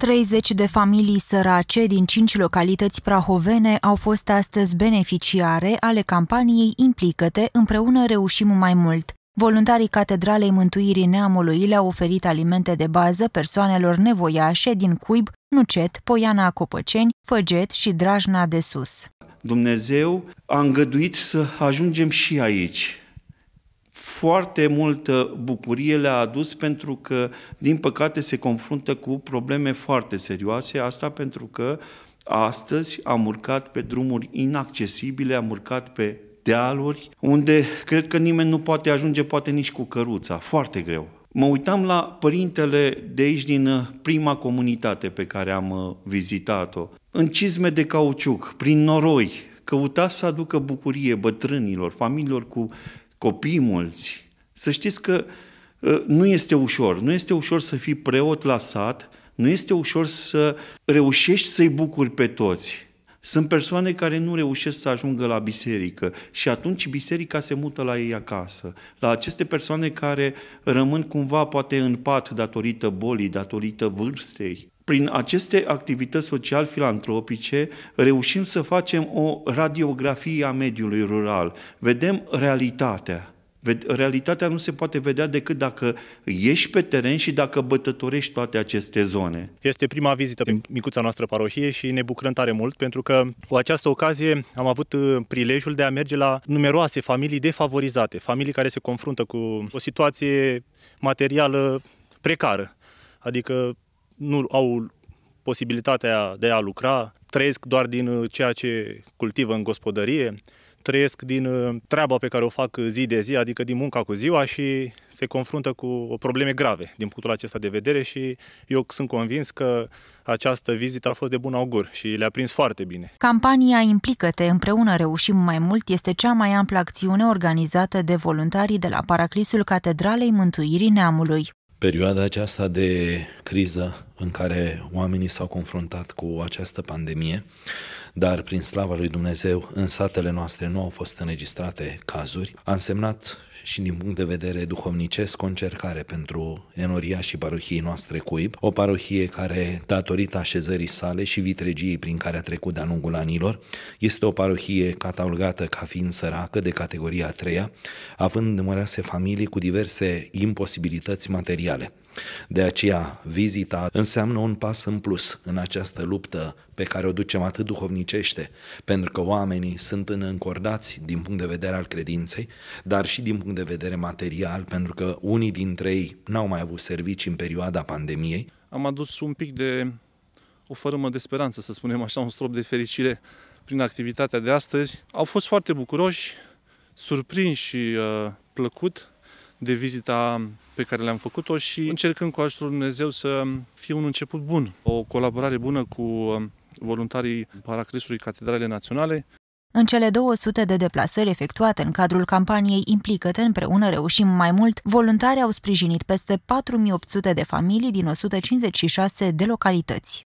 30 de familii sărace din 5 localități prahovene au fost astăzi beneficiare ale campaniei Implicăte, împreună reușim mai mult. Voluntarii Catedralei Mântuirii Neamului le-au oferit alimente de bază persoanelor nevoiașe din Cuib, Nucet, Poiana Copăceni, Făget și Drajna de Sus. Dumnezeu a îngăduit să ajungem și aici foarte multă bucurie le-a adus pentru că, din păcate, se confruntă cu probleme foarte serioase, asta pentru că astăzi am urcat pe drumuri inaccesibile, am urcat pe dealuri, unde cred că nimeni nu poate ajunge, poate nici cu căruța, foarte greu. Mă uitam la părintele de aici din uh, prima comunitate pe care am uh, vizitat-o. În cizme de cauciuc, prin noroi, căuta să aducă bucurie bătrânilor, familiilor cu copii mulți. Să știți că ă, nu este ușor. Nu este ușor să fii preot la sat, nu este ușor să reușești să-i bucuri pe toți. Sunt persoane care nu reușesc să ajungă la biserică și atunci biserica se mută la ei acasă. La aceste persoane care rămân cumva poate în pat datorită bolii, datorită vârstei, prin aceste activități social-filantropice reușim să facem o radiografie a mediului rural. Vedem realitatea. Realitatea nu se poate vedea decât dacă ieși pe teren și dacă bătătorești toate aceste zone. Este prima vizită în micuța noastră parohie și ne bucurăm tare mult pentru că cu această ocazie am avut uh, prilejul de a merge la numeroase familii defavorizate, familii care se confruntă cu o situație materială precară. Adică nu au posibilitatea de a lucra, trăiesc doar din uh, ceea ce cultivă în gospodărie, trăiesc din uh, treaba pe care o fac zi de zi, adică din munca cu ziua și se confruntă cu probleme grave din punctul acesta de vedere și eu sunt convins că această vizită a fost de bun augur și le-a prins foarte bine. Campania Implică-te, împreună reușim mai mult, este cea mai amplă acțiune organizată de voluntarii de la Paraclisul Catedralei Mântuirii Neamului perioada aceasta de criză în care oamenii s-au confruntat cu această pandemie, dar prin slava lui Dumnezeu în satele noastre nu au fost înregistrate cazuri, a însemnat și din punct de vedere duhovnicesc o încercare pentru enoria și parohii noastre Cuib, o parohie care, datorită așezării sale și vitregiei prin care a trecut de-a lungul anilor, este o parohie catalogată ca fiind săracă de categoria a treia, având numeroase familii cu diverse imposibilități materiale. De aceea, vizita înseamnă un pas în plus în această luptă pe care o ducem atât duhovnicește, pentru că oamenii sunt încordați din punct de vedere al credinței, dar și din punct de vedere material, pentru că unii dintre ei n-au mai avut servicii în perioada pandemiei. Am adus un pic de o fărâmă de speranță, să spunem așa, un strop de fericire prin activitatea de astăzi. Au fost foarte bucuroși, surprinși și uh, plăcut de vizita pe care le-am făcut-o și încercând cu ajutorul Dumnezeu să fie un început bun, o colaborare bună cu uh, voluntarii Paracrisului Catedrale Naționale. În cele 200 de deplasări efectuate în cadrul campaniei implică împreună reușim mai mult, voluntarii au sprijinit peste 4800 de familii din 156 de localități.